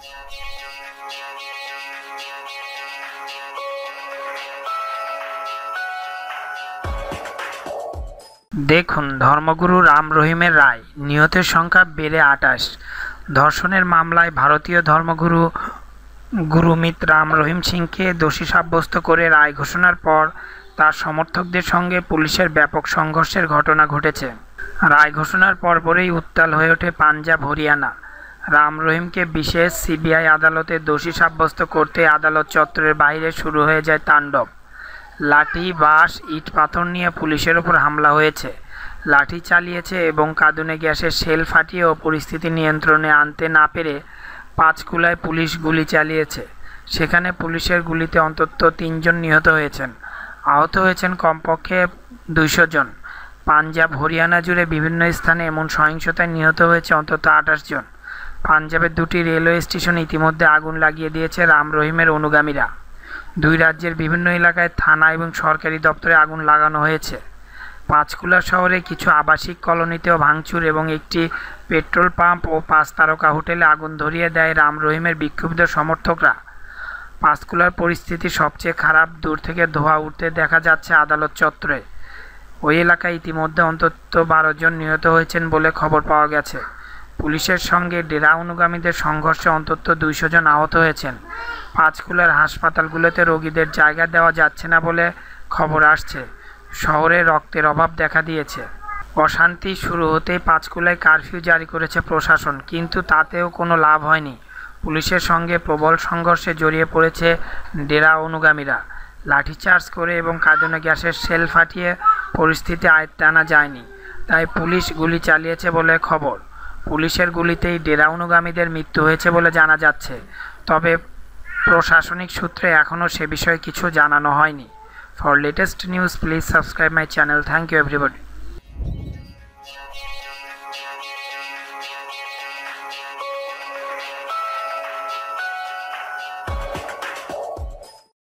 দেখুন ধর্মগুরু রাম রহিমের রায় নিহতের সংখ্যা বেড়ে আটাশ ধর্ষণের মামলায় ভারতীয় ধর্মগুরু গুরুমিত রাম রহিম সিংকে দোষী সাব্যস্ত করে রায় ঘোষণার পর তার সমর্থকদের সঙ্গে পুলিশের ব্যাপক সংঘর্ষের ঘটনা ঘটেছে রায় ঘোষণার পরপরেই উত্তাল হয়ে ওঠে পাঞ্জাব হরিয়ানা রাম রহিমকে বিশেষ সিবিআই আদালতে দোষী সাব্যস্ত করতে আদালত চত্বরের বাইরে শুরু হয়ে যায় তাণ্ডব লাঠি বাঁশ ইট পাথর নিয়ে পুলিশের ওপর হামলা হয়েছে লাঠি চালিয়েছে এবং কাঁদুনে গ্যাসের ফাটিয়ে ফাটিয়েও পরিস্থিতি নিয়ন্ত্রণে আনতে না পেরে পাঁচকুলায় পুলিশ গুলি চালিয়েছে সেখানে পুলিশের গুলিতে অন্তত তিনজন নিহত হয়েছেন আহত হয়েছেন কমপক্ষে দুইশো জন পাঞ্জাব হরিয়ানা জুড়ে বিভিন্ন স্থানে এমন সহিংসতায় নিহত হয়েছে অন্তত আঠাশ জন পাঞ্জাবের দুটি রেলওয়ে স্টেশনে ইতিমধ্যে আগুন লাগিয়ে দিয়েছে রাম রহিমের অনুগামীরা দুই রাজ্যের বিভিন্ন এলাকায় থানা এবং সরকারি দপ্তরে আগুন লাগানো হয়েছে পাঁচকুলা শহরে কিছু আবাসিক কলোনিতেও ভাঙচুর এবং একটি পেট্রোল পাম্প ও পাঁচ তারকা হোটেলে আগুন ধরিয়ে দেয় রাম রহিমের বিক্ষুব্ধ সমর্থকরা পাঁচকুলার পরিস্থিতি সবচেয়ে খারাপ দূর থেকে ধোয়া উঠতে দেখা যাচ্ছে আদালত চত্বরে ওই এলাকায় ইতিমধ্যে অন্তত বারো জন নিহত হয়েছেন বলে খবর পাওয়া গেছে পুলিশের সঙ্গে ডেরা অনুগামীদের সংঘর্ষে অন্তত দুইশো জন আহত হয়েছেন পাঁচকুলার হাসপাতালগুলোতে রোগীদের জায়গা দেওয়া যাচ্ছে না বলে খবর আসছে শহরে রক্তের অভাব দেখা দিয়েছে অশান্তি শুরু হতেই পাঁচকুলায় কারফিউ জারি করেছে প্রশাসন কিন্তু তাতেও কোনো লাভ হয়নি পুলিশের সঙ্গে প্রবল সংঘর্ষে জড়িয়ে পড়েছে ডেরা অনুগামীরা লাঠিচার্জ করে এবং কাঁদনে গ্যাসের সেল ফাটিয়ে পরিস্থিতি আয়ত্তে আনা যায়নি তাই পুলিশ গুলি চালিয়েছে বলে খবর পুলিশের গুলিতেই ডেরাউনুগামীদের মৃত্যু হয়েছে বলে জানা যাচ্ছে তবে প্রশাসনিক সূত্রে এখনও সে বিষয়ে কিছু জানানো হয়নি for latest news please subscribe my channel thank you everybody